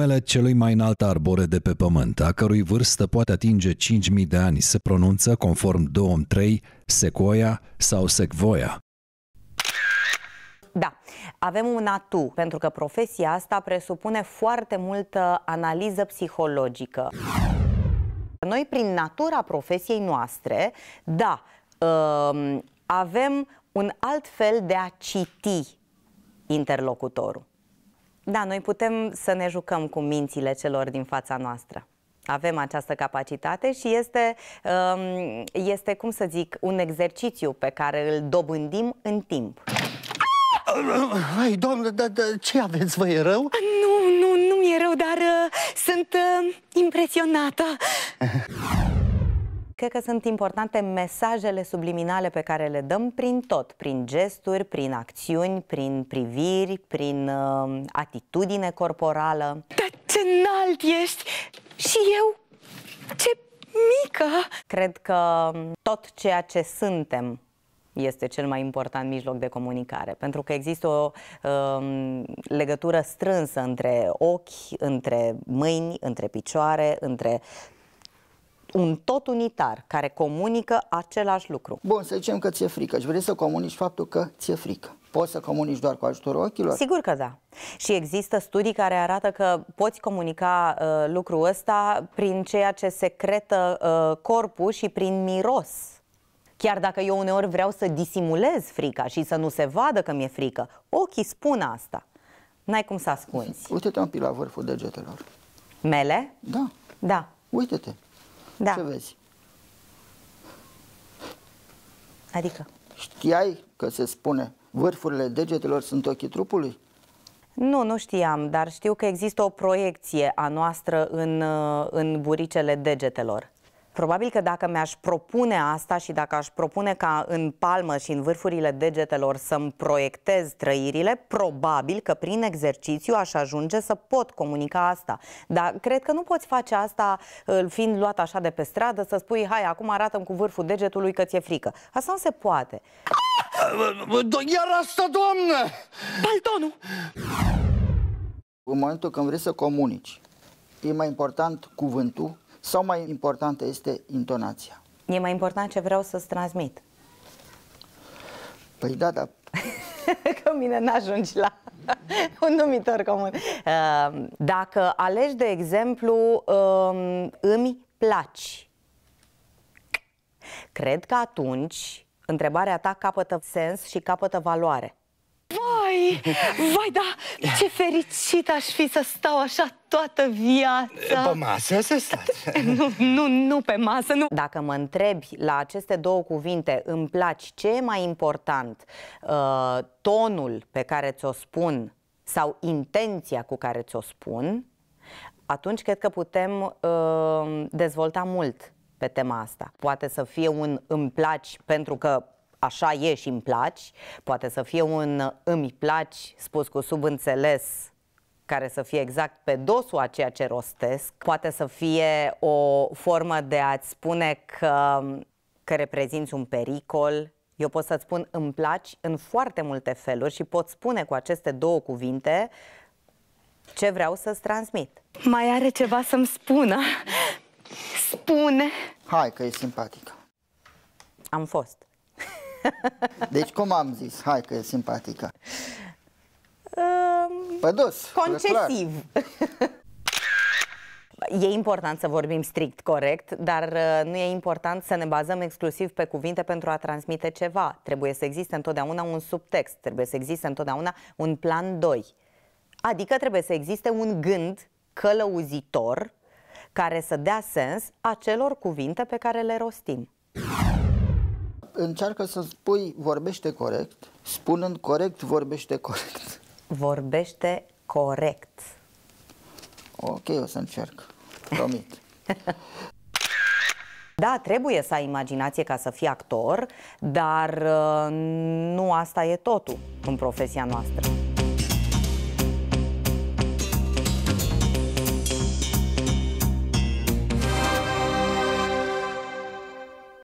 numele celui mai înalt arbore de pe pământ, a cărui vârstă poate atinge 5.000 de ani, se pronunță, conform 2003, Sequoia sau secvoia. Da, avem un atu, pentru că profesia asta presupune foarte multă analiză psihologică. Noi, prin natura profesiei noastre, da, ă, avem un alt fel de a citi interlocutorul. Da, noi putem să ne jucăm cu mințile celor din fața noastră. Avem această capacitate și este, um, este, cum să zic, un exercițiu pe care îl dobândim în timp. Hai, doamnă, da, da, ce aveți, vă e rău? Nu, nu, nu mi-e rău, dar uh, sunt uh, impresionată. cred că sunt importante mesajele subliminale pe care le dăm prin tot, prin gesturi, prin acțiuni, prin priviri, prin uh, atitudine corporală. Dar ce înalt ești! Și eu? Ce mică! Cred că um, tot ceea ce suntem este cel mai important mijloc de comunicare, pentru că există o um, legătură strânsă între ochi, între mâini, între picioare, între un tot unitar care comunică același lucru. Bun, să zicem că ți-e frică și vrei să comunici faptul că ți-e frică. Poți să comunici doar cu ajutorul ochilor? Sigur că da. Și există studii care arată că poți comunica uh, lucrul ăsta prin ceea ce secretă uh, corpul și prin miros. Chiar dacă eu uneori vreau să disimulez frica și să nu se vadă că mi-e frică, ochii spun asta. N-ai cum să ascunzi. Uite-te un pic la vârful degetelor. Mele? Da. Da. Uite-te. Da. Ce vezi? Adică? Știai că se spune vârfurile degetelor sunt ochii trupului? Nu, nu știam, dar știu că există o proiecție a noastră în, în buricele degetelor. Probabil că dacă mi-aș propune asta și dacă aș propune ca în palmă și în vârfurile degetelor să-mi proiectez trăirile, probabil că prin exercițiu aș ajunge să pot comunica asta. Dar cred că nu poți face asta ă, fiind luat așa de pe stradă, să spui, hai, acum arată-mi cu vârful degetului că ți-e frică. Asta nu se poate. Iar asta, doamnă! Baltonul! În momentul când vrei să comunici, e mai important cuvântul sau mai importantă este intonația. E mai important ce vreau să-ți transmit. Păi da, da. Că mine n-ajungi la un numitor comun. Ehm, dacă alegi, de exemplu, ehm, îmi placi, cred că atunci întrebarea ta capătă sens și capătă valoare. Vai, vai, da, ce fericit aș fi să stau așa toată viața. Pe masă să stați. Nu, nu, nu pe masă, nu. Dacă mă întrebi la aceste două cuvinte, îmi placi, ce e mai important? Uh, tonul pe care ți-o spun sau intenția cu care ți-o spun, atunci cred că putem uh, dezvolta mult pe tema asta. Poate să fie un îmi placi pentru că așa ești, îmi placi, poate să fie un îmi placi spus cu subînțeles care să fie exact pe dosul a ceea ce rostesc, poate să fie o formă de a-ți spune că, că reprezinți un pericol. Eu pot să-ți spun îmi placi în foarte multe feluri și pot spune cu aceste două cuvinte ce vreau să-ți transmit. Mai are ceva să-mi spună. Spune! Hai că e simpatică. Am fost. Deci cum am zis? Hai că e simpatică. Um, Pădus. Concesiv. E important să vorbim strict corect, dar uh, nu e important să ne bazăm exclusiv pe cuvinte pentru a transmite ceva. Trebuie să existe întotdeauna un subtext, trebuie să existe întotdeauna un plan 2. Adică trebuie să existe un gând călăuzitor care să dea sens acelor cuvinte pe care le rostim încearcă să spui vorbește corect, spunând corect, vorbește corect. Vorbește corect. Ok, o să încerc. Promit. Da, trebuie să ai imaginație ca să fii actor, dar uh, nu asta e totul în profesia noastră.